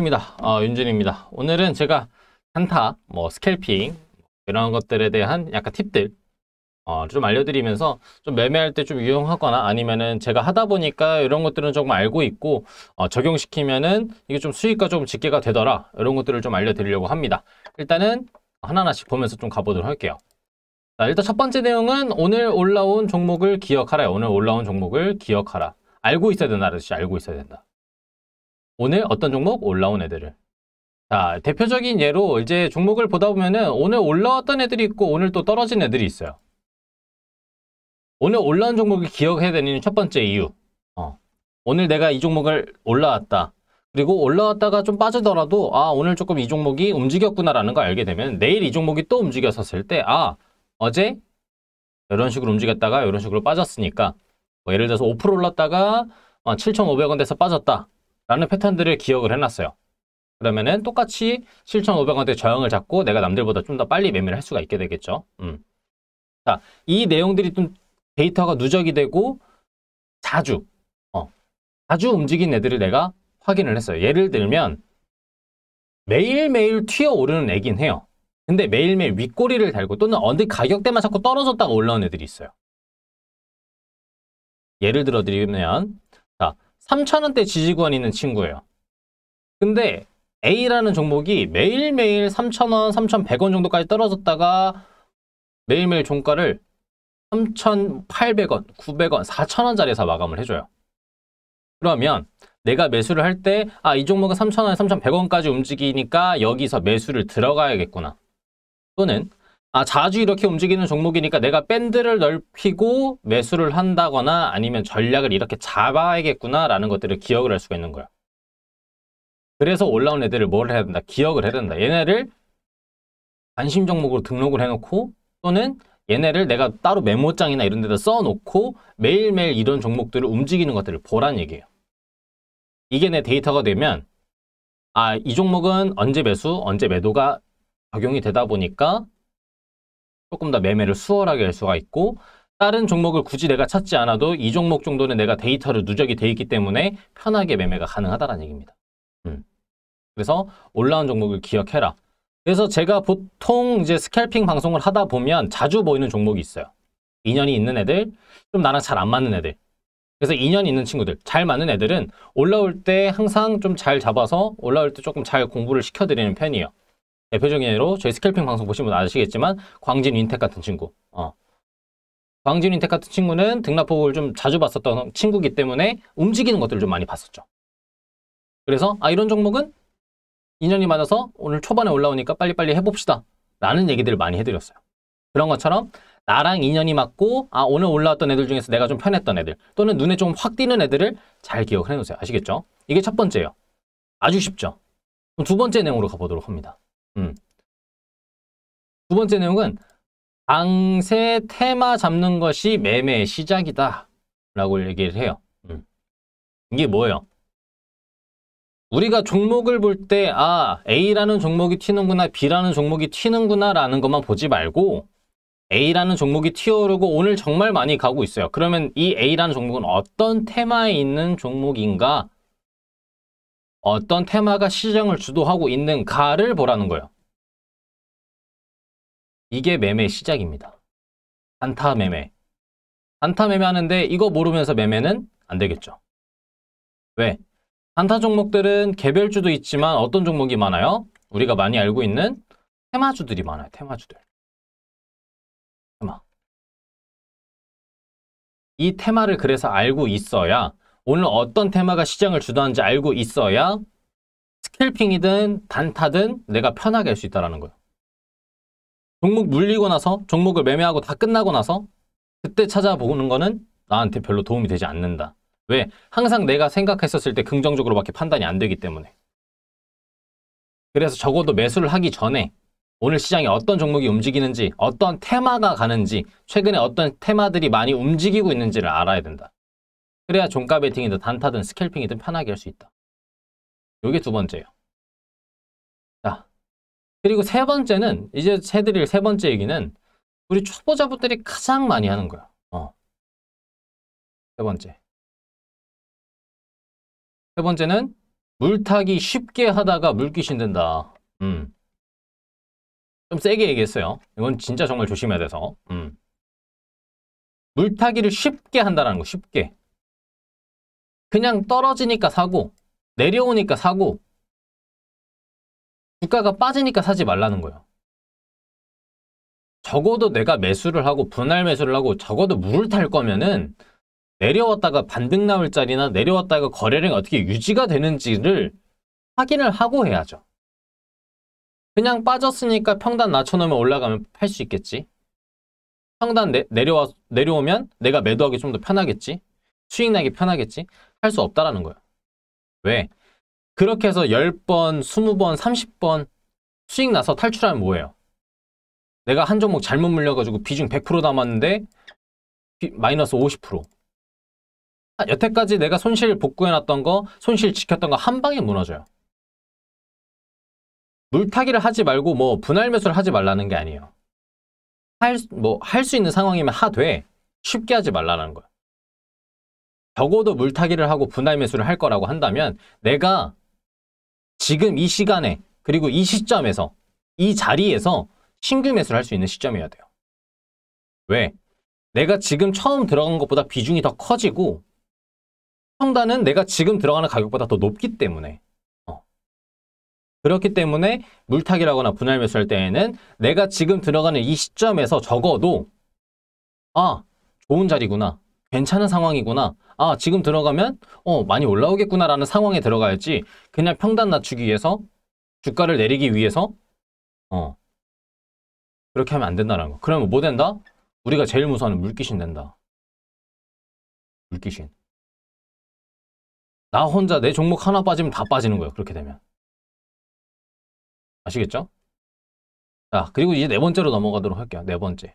반갑습니다. 어, 윤준입니다. 오늘은 제가 산타뭐 스캘핑 이런 것들에 대한 약간 팁들 어, 좀 알려드리면서 좀 매매할 때 좀 유용하거나 아니면은 제가 하다 보니까 이런 것들은 조금 알고 있고 어, 적용시키면은 이게 좀 수익과 좀 직계가 되더라 이런 것들을 좀 알려드리려고 합니다. 일단은 하나하나씩 보면서 좀 가보도록 할게요. 자, 일단 첫 번째 내용은 오늘 올라온 종목을 기억하라. 오늘 올라온 종목을 기억하라. 알고 있어야 된다 알고 있어야 된다. 오늘 어떤 종목 올라온 애들을 자 대표적인 예로 이제 종목을 보다 보면은 오늘 올라왔던 애들이 있고 오늘 또 떨어진 애들이 있어요 오늘 올라온 종목을 기억해야 되는 첫 번째 이유 어. 오늘 내가 이 종목을 올라왔다 그리고 올라왔다가 좀 빠지더라도 아 오늘 조금 이 종목이 움직였구나라는 걸 알게 되면 내일 이 종목이 또 움직였었을 때 아 어제 이런 식으로 움직였다가 이런 식으로 빠졌으니까 뭐 예를 들어서 5% 올랐다가 7,500원 어, 돼서 빠졌다 라는 패턴들을 기억을 해놨어요. 그러면은 똑같이 7,500원대 저항을 잡고 내가 남들보다 좀 더 빨리 매매를 할 수가 있게 되겠죠. 음. 자, 이 내용들이 좀 데이터가 누적이 되고 자주, 어, 자주 움직인 애들을 내가 확인을 했어요. 예를 들면 매일매일 튀어오르는 애긴 해요. 근데 매일매일 윗꼬리를 달고 또는 언제 가격대만 자꾸 떨어졌다가 올라온 애들이 있어요. 예를 들어 드리면 3,000원대 지지구간이 있는 친구예요. 근데 A라는 종목이 매일매일 3,000원, 3,100원 정도까지 떨어졌다가 매일매일 종가를 3,800원, 900원, 4,000원짜리에서 마감을 해줘요. 그러면 내가 매수를 할 때 아, 이 종목은 3 0 0 0원 3,100원까지 움직이니까 여기서 매수를 들어가야겠구나. 또는 아, 자주 이렇게 움직이는 종목이니까 내가 밴드를 넓히고 매수를 한다거나 아니면 전략을 이렇게 잡아야겠구나라는 것들을 기억을 할 수가 있는 거야. 그래서 올라온 애들을 뭘 해야 된다? 기억을 해야 된다. 얘네를 관심 종목으로 등록을 해놓고 또는 얘네를 내가 따로 메모장이나 이런 데다 써놓고 매일매일 이런 종목들을 움직이는 것들을 보란 얘기예요. 이게 내 데이터가 되면 아, 이 종목은 언제 매수, 언제 매도가 적용이 되다 보니까 조금 더 매매를 수월하게 할 수가 있고 다른 종목을 굳이 내가 찾지 않아도 이 종목 정도는 내가 데이터를 누적이 돼 있기 때문에 편하게 매매가 가능하다는 얘기입니다. 음. 그래서 올라온 종목을 기억해라. 그래서 제가 보통 이제 스캘핑 방송을 하다 보면 자주 보이는 종목이 있어요. 인연이 있는 애들, 좀 나랑 잘 안 맞는 애들. 그래서 인연 이 있는 친구들, 잘 맞는 애들은 올라올 때 항상 좀 잘 잡아서 올라올 때 조금 잘 공부를 시켜드리는 편이에요. 대표적인 예로 저희 스캘핑 방송 보시면 아시겠지만 광진 윈텍 같은 친구 어. 광진 윈텍 같은 친구는 등락폭을 좀 자주 봤었던 친구기 때문에 움직이는 것들을 좀 많이 봤었죠 그래서 아 이런 종목은 인연이 맞아서 오늘 초반에 올라오니까 빨리빨리 해봅시다 라는 얘기들을 많이 해드렸어요 그런 것처럼 나랑 인연이 맞고 아 오늘 올라왔던 애들 중에서 내가 좀 편했던 애들 또는 눈에 좀 확 띄는 애들을 잘 기억해 놓으세요 아시겠죠? 이게 첫 번째예요 아주 쉽죠? 두 번째 내용으로 가보도록 합니다 음. 두 번째 내용은 강세 테마 잡는 것이 매매의 시작이다 라고 얘기를 해요. 음. 이게 뭐예요? 우리가 종목을 볼 때아 A라는 종목이 튀는구나 B라는 종목이 튀는구나 라는 것만 보지 말고 A라는 종목이 튀어오르고 오늘 정말 많이 가고 있어요. 그러면 이 A라는 종목은 어떤 테마에 있는 종목인가 어떤 테마가 시장을 주도하고 있는가를 보라는 거예요. 이게 매매 시작입니다. 단타 매매. 단타 매매 하는데 이거 모르면서 매매는 안 되겠죠. 왜? 단타 종목들은 개별주도 있지만 어떤 종목이 많아요? 우리가 많이 알고 있는 테마주들이 많아요. 테마주들. 테마. 이 테마를 그래서 알고 있어야 오늘 어떤 테마가 시장을 주도하는지 알고 있어야 스캘핑이든 단타든 내가 편하게 할 수 있다는 거예요. 종목 물리고 나서 종목을 매매하고 다 끝나고 나서 그때 찾아보는 거는 나한테 별로 도움이 되지 않는다. 왜? 항상 내가 생각했었을 때 긍정적으로밖에 판단이 안 되기 때문에. 그래서 적어도 매수를 하기 전에 오늘 시장에 어떤 종목이 움직이는지, 어떤 테마가 가는지, 최근에 어떤 테마들이 많이 움직이고 있는지를 알아야 된다. 그래야 종가 베팅이든 단타든 스캘핑이든 편하게 할 수 있다. 요게 두 번째예요. 자, 그리고 세 번째는 이제 해드릴 세 번째 얘기는 우리 초보자분들이 가장 많이 하는 거야. 어. 세 번째. 세 번째는 물타기 쉽게 하다가 물귀신 된다. 음. 좀 세게 얘기했어요. 이건 진짜 정말 조심해야 돼서. 음. 물타기를 쉽게 한다라는 거, 쉽게. 그냥 떨어지니까 사고 내려오니까 사고 주가가 빠지니까 사지 말라는 거예요. 적어도 내가 매수를 하고 분할 매수를 하고 적어도 물을 탈 거면은 내려왔다가 반등 나올 자리나 내려왔다가 거래량이 어떻게 유지가 되는지를 확인을 하고 해야죠. 그냥 빠졌으니까 평단 낮춰놓으면 올라가면 팔 수 있겠지. 평단 내, 내려와, 내려오면 내가 매도하기 좀 더 편하겠지. 수익 나기 편하겠지? 할 수 없다라는 거예요. 왜? 그렇게 해서 10번, 20번, 30번 수익 나서 탈출하면 뭐예요? 내가 한 종목 잘못 물려가지고 비중 100% 담았는데 비, 마이너스 50%. 아, 여태까지 내가 손실 복구해놨던 거, 손실 지켰던 거 한 방에 무너져요. 물타기를 하지 말고 뭐 분할 매수를 하지 말라는 게 아니에요. 할, 뭐, 할 수 있는 상황이면 하되 쉽게 하지 말라는 거예요. 적어도 물타기를 하고 분할 매수를 할 거라고 한다면 내가 지금 이 시간에 그리고 이 시점에서 이 자리에서 신규 매수를 할 수 있는 시점이어야 돼요. 왜? 내가 지금 처음 들어간 것보다 비중이 더 커지고 평단은 내가 지금 들어가는 가격보다 더 높기 때문에 어. 그렇기 때문에 물타기라거나 분할 매수할 때에는 내가 지금 들어가는 이 시점에서 적어도 아 좋은 자리구나 괜찮은 상황이구나. 아, 지금 들어가면 어, 많이 올라오겠구나라는 상황에 들어가야지. 그냥 평단 낮추기 위해서 주가를 내리기 위해서 어. 그렇게 하면 안 된다는 거. 그러면 뭐 된다? 우리가 제일 무서워하는 물귀신 된다. 물귀신. 나 혼자 내 종목 하나 빠지면 다 빠지는 거예요. 그렇게 되면. 아시겠죠? 자, 그리고 이제 네 번째로 넘어가도록 할게요. 네 번째.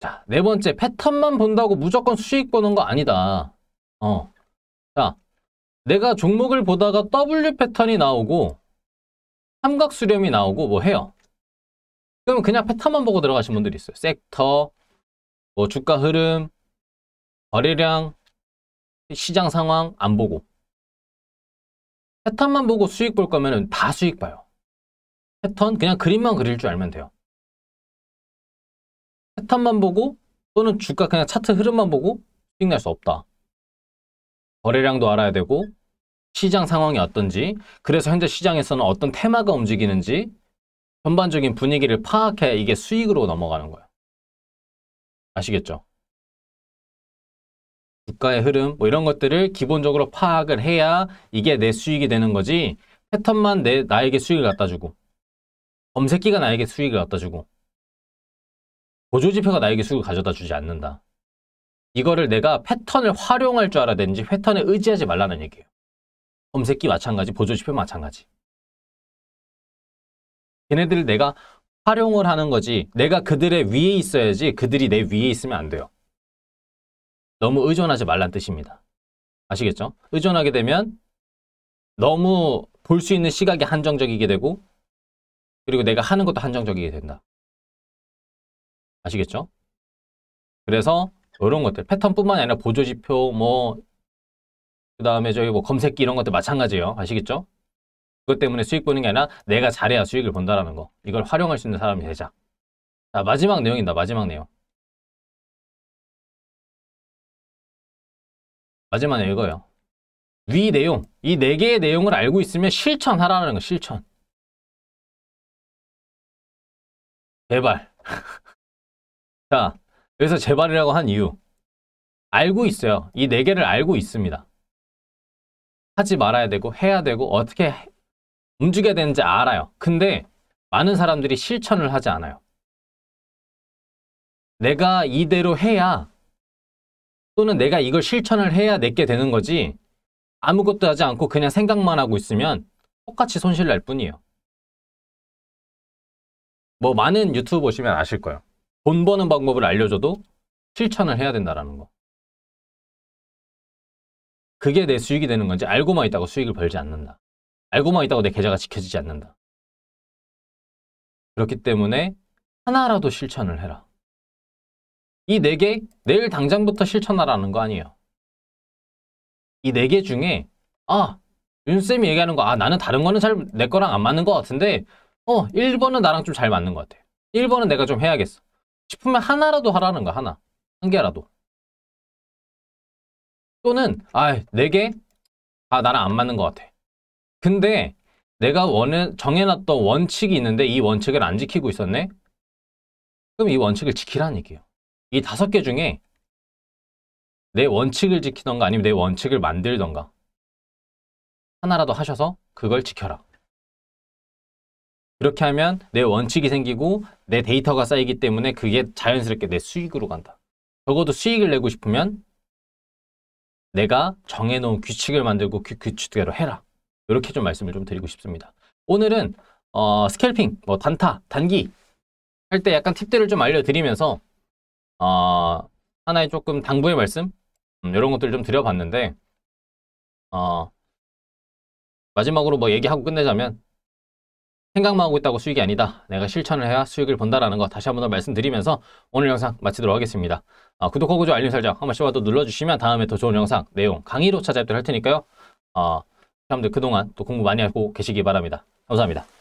자, 네 번째, 패턴만 본다고 무조건 수익 보는 거 아니다. 어. 자, 내가 종목을 보다가 W 패턴이 나오고 삼각 수렴이 나오고 뭐 해요. 그러면 그냥 패턴만 보고 들어가신 분들이 있어요. 섹터, 뭐 주가 흐름, 거래량, 시장 상황 안 보고. 패턴만 보고 수익 볼 거면 다 수익 봐요. 패턴 그냥 그림만 그릴 줄 알면 돼요. 패턴만 보고 또는 주가 그냥 차트 흐름만 보고 수익 날 수 없다. 거래량도 알아야 되고 시장 상황이 어떤지 그래서 현재 시장에서는 어떤 테마가 움직이는지 전반적인 분위기를 파악해 이게 수익으로 넘어가는 거예요. 아시겠죠? 주가의 흐름 뭐 이런 것들을 기본적으로 파악을 해야 이게 내 수익이 되는 거지 패턴만 내 나에게 수익을 갖다 주고 검색기가 나에게 수익을 갖다 주고 보조지표가 나에게 수익을 가져다 주지 않는다. 이거를 내가 패턴을 활용할 줄 알아야 되는지 패턴에 의지하지 말라는 얘기예요. 검색기 마찬가지, 보조지표 마찬가지. 걔네들 내가 활용을 하는 거지 내가 그들의 위에 있어야지 그들이 내 위에 있으면 안 돼요. 너무 의존하지 말란 뜻입니다. 아시겠죠? 의존하게 되면 너무 볼 수 있는 시각이 한정적이게 되고 그리고 내가 하는 것도 한정적이게 된다. 아시겠죠? 그래서 이런 것들 패턴뿐만 아니라 보조지표 뭐 그다음에 저기뭐 검색기 이런 것들 마찬가지예요. 아시겠죠? 그것 때문에 수익 보는 게 아니라 내가 잘해야 수익을 본다라는 거. 이걸 활용할 수 있는 사람이 되자. 자, 마지막 내용입니다. 마지막 내용. 마지막 내용 이거예요. 위 내용, 이 네 개의 내용을 알고 있으면 실천하라는 거, 실천. 제발. 자, 여기서 재발이라고 한 이유. 알고 있어요. 이 네 개를 알고 있습니다. 하지 말아야 되고 해야 되고 어떻게 움직여야 되는지 알아요. 근데 많은 사람들이 실천을 하지 않아요. 내가 이대로 해야 또는 내가 이걸 실천을 해야 내게 되는 거지 아무것도 하지 않고 그냥 생각만 하고 있으면 똑같이 손실 날 뿐이에요. 뭐 많은 유튜브 보시면 아실 거예요. 돈 버는 방법을 알려줘도 실천을 해야 된다라는 거. 그게 내 수익이 되는 건지 알고만 있다고 수익을 벌지 않는다. 알고만 있다고 내 계좌가 지켜지지 않는다. 그렇기 때문에 하나라도 실천을 해라. 이 네 개 내일 당장부터 실천하라는 거 아니에요. 이 네 개 중에 아 윤쌤이 얘기하는 거 아 나는 다른 거는 잘 내 거랑 안 맞는 것 같은데 어 1번은 나랑 좀 잘 맞는 것 같아. 1번은 내가 좀 해야겠어. 싶으면 하나라도 하라는 거 하나. 한 개라도. 또는 아, 내게 네 아, 나랑 안 맞는 것 같아. 근데 내가 원해, 정해놨던 원칙이 있는데 이 원칙을 안 지키고 있었네? 그럼 이 원칙을 지키라는 얘기예요. 이 다섯 개 중에 내 원칙을 지키던가 아니면 내 원칙을 만들던가 하나라도 하셔서 그걸 지켜라. 그렇게 하면 내 원칙이 생기고 내 데이터가 쌓이기 때문에 그게 자연스럽게 내 수익으로 간다. 적어도 수익을 내고 싶으면 내가 정해놓은 규칙을 만들고 그 규칙대로 해라. 이렇게 좀 말씀을 좀 드리고 싶습니다. 오늘은 어, 스캘핑, 뭐 단타, 단기 할 때 약간 팁들을 좀 알려드리면서 어, 하나의 조금 당부의 말씀 음, 이런 것들을 좀 드려봤는데 어, 마지막으로 뭐 얘기하고 끝내자면 생각만 하고 있다고 수익이 아니다. 내가 실천을 해야 수익을 본다라는 거 다시 한 번 더 말씀드리면서 오늘 영상 마치도록 하겠습니다. 아, 구독하고 좋아요, 알림 설정 한번씩 봐도 눌러주시면 다음에 더 좋은 영상, 내용, 강의로 찾아뵙도록 할 테니까요. 어, 사람들 그동안 또 공부 많이 하고 계시기 바랍니다. 감사합니다.